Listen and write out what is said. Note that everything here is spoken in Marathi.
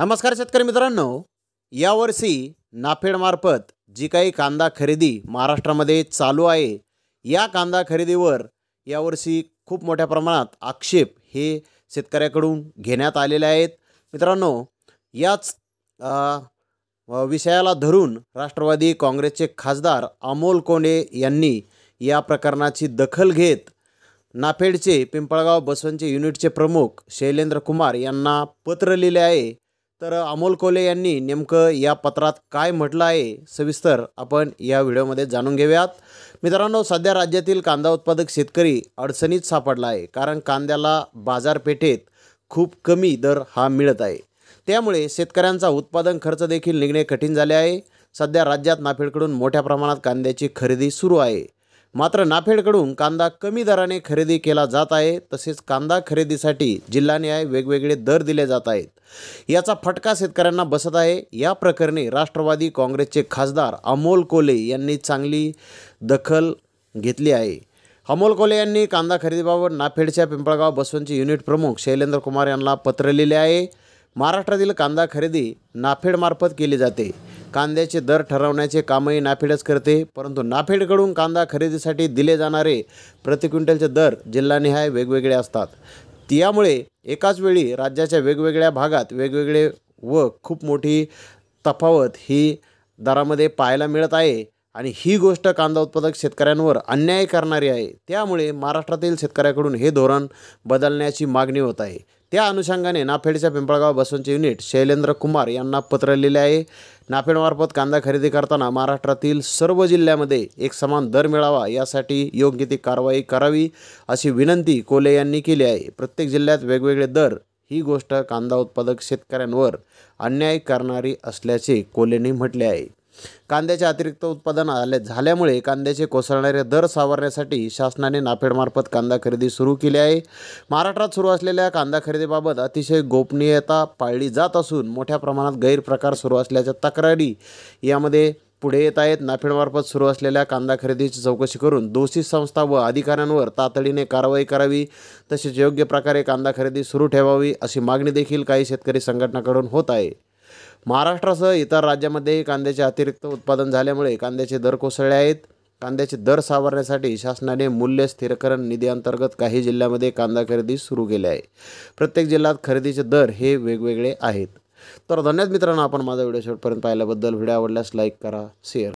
नमस्कार शेतकरी मित्रांनो यावर्षी नाफेडमार्फत जी काही कांदा खरेदी महाराष्ट्रामध्ये चालू आहे या कांदा खरेदीवर यावर्षी खूप मोठ्या प्रमाणात आक्षेप हे शेतकऱ्याकडून घेण्यात आलेले आहेत मित्रांनो याच विषयाला धरून राष्ट्रवादी काँग्रेसचे खासदार अमोल कोंडे यांनी या प्रकरणाची दखल घेत नाफेडचे पिंपळगाव बसवंतचे युनिटचे प्रमुख शैलेंद्र कुमार यांना पत्र लिहिले आहे तर अमोल कोले यांनी नेमकं या पत्रात काय म्हटलं आहे सविस्तर आपण या व्हिडिओमध्ये जाणून घेऊयात मित्रांनो सध्या राज्यातील कांदा उत्पादक शेतकरी अडचणीत सापडला आहे कारण कांद्याला बाजारपेठेत खूप कमी दर हा मिळत आहे त्यामुळे शेतकऱ्यांचा उत्पादन खर्च देखील निघणे कठीण झाले आहे सध्या राज्यात नाफेडकडून मोठ्या प्रमाणात कांद्याची खरेदी सुरू आहे मात्र नाफेडकडून कांदा कमी दराने खरेदी केला जात आहे तसेच कांदा खरेदीसाठी जिल्हानिहाय वेगवेगळे दर दिले जात आहेत याचा फटका शेतकऱ्यांना बसत आहे या प्रकरणी राष्ट्रवादी काँग्रेसचे खासदार अमोल कोले यांनी चांगली दखल घेतली आहे अमोल कोले यांनी कांदा खरेदीबाबत नाफेडच्या पिंपळगाव बसवंतचे युनिट प्रमुख शैलेंद्र कुमार यांना पत्र लिहिले आहे महाराष्ट्रातील कांदा खरेदी नाफेडमार्फत केली जाते कांद्याचे दर ठरवण्याचे कामही नाफेडच करते परंतु नाफेडकडून कांदा खरेदीसाठी दिले जाणारे प्रति क्विंटलचे दर जिल्हानिहाय वेगवेगळे असतात त्यामुळे एकाच वेळी राज्याच्या वेगवेगळ्या भागात वेगवेगळे व खूप मोठी तफावत ही दरामध्ये पाहायला मिळत आहे आणि ही गोष्ट कांदा उत्पादक शेतकऱ्यांवर अन्याय करणारी आहे त्यामुळे महाराष्ट्रातील शेतकऱ्याकडून हे धोरण बदलण्याची मागणी होत आहे त्या अनुषंगाने नाफेडच्या पिंपळगाव बसवंचे युनिट शैलेंद्र कुमार यांना पत्र लिहिले आहे नाफेडमार्फत कांदा खरेदी करताना महाराष्ट्रातील सर्व जिल्ह्यामध्ये एक समान दर मिळावा यासाठी योग्य ती कारवाई करावी अशी विनंती कोले यांनी केली आहे प्रत्येक जिल्ह्यात वेगवेगळे दर ही गोष्ट कांदा उत्पादक शेतकऱ्यांवर अन्याय करणारी असल्याचे कोलेने म्हटले आहे कांद्याचे अतिरिक्त उत्पादन आले झाल्यामुळे कांद्याचे कोसळणारे दर सावरण्यासाठी शासनाने नाफेडमार्फत कांदा खरेदी सुरू केली आहे महाराष्ट्रात सुरू असलेल्या कांदा खरेदीबाबत अतिशय गोपनीयता पाळली जात असून मोठ्या प्रमाणात गैरप्रकार सुरू असल्याच्या तक्रारी यामध्ये पुढे येत आहेत नाफेडमार्फत सुरू असलेल्या कांदा खरेदीची चौकशी करून दोषी संस्था व अधिकाऱ्यांवर तातडीने कारवाई करावी तसेच योग्य प्रकारे कांदा खरेदी सुरू ठेवावी अशी मागणी देखील काही शेतकरी संघटनाकडून होत आहे महाराष्ट्रासह इतर राज्यामध्येही कांद्याचे अतिरिक्त उत्पादन झाल्यामुळे कांद्याचे दर कोसळले आहेत कांद्याचे दर सावरण्यासाठी शासनाने मूल्य स्थिरकरण निधी अंतर्गत काही जिल्ह्यामध्ये कांदा खरेदी सुरू केली आहे प्रत्येक जिल्ह्यात खरेदीचे दर हे वेगवेगळे आहेत तर धन्यवाद मित्रांनो आपण माझा व्हिडिओ शेवटपर्यंत पाहिल्याबद्दल व्हिडिओ आवडल्यास लाईक करा शेअर